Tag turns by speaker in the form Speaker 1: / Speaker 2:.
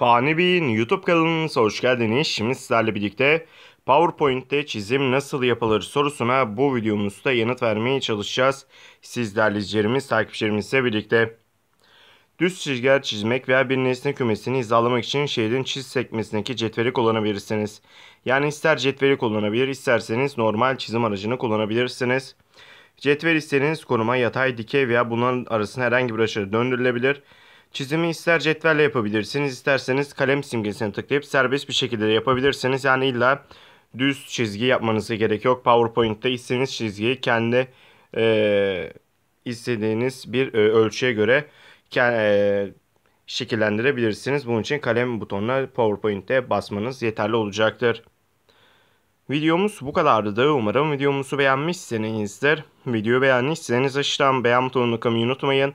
Speaker 1: Fani Bey'in YouTube kanalına hoş geldiniz. Şimdi sizlerle birlikte PowerPoint'te çizim nasıl yapılır sorusuna bu videomuzda yanıt vermeye çalışacağız. Sizlerle izleyicilerimiz, takipçilerimizle birlikte. Düz çizgiler çizmek veya bir nesne kümesini hizalamak için şeridin çiz sekmesindeki cetveli kullanabilirsiniz. Yani ister cetveli kullanabilir, isterseniz normal çizim aracını kullanabilirsiniz. Cetvel istediğiniz konuma yatay dikey veya bunların arasında herhangi bir aşırı döndürülebilir. Çizimi ister cetvelle yapabilirsiniz, isterseniz kalem simgesini tıklayıp serbest bir şekilde yapabilirsiniz. Yani illa düz çizgi yapmanıza gerek yok. PowerPoint'te istediğiniz çizgiyi kendi e, istediğiniz bir e, ölçüye göre e, şekillendirebilirsiniz. Bunun için kalem butonuna PowerPoint'te basmanız yeterli olacaktır. Videomuz bu kadardı. Umarım videomuzu beğenmişsinizdir. Videoyu beğendiyseniz aşağıdan beğen butonuna tıklamayı unutmayın.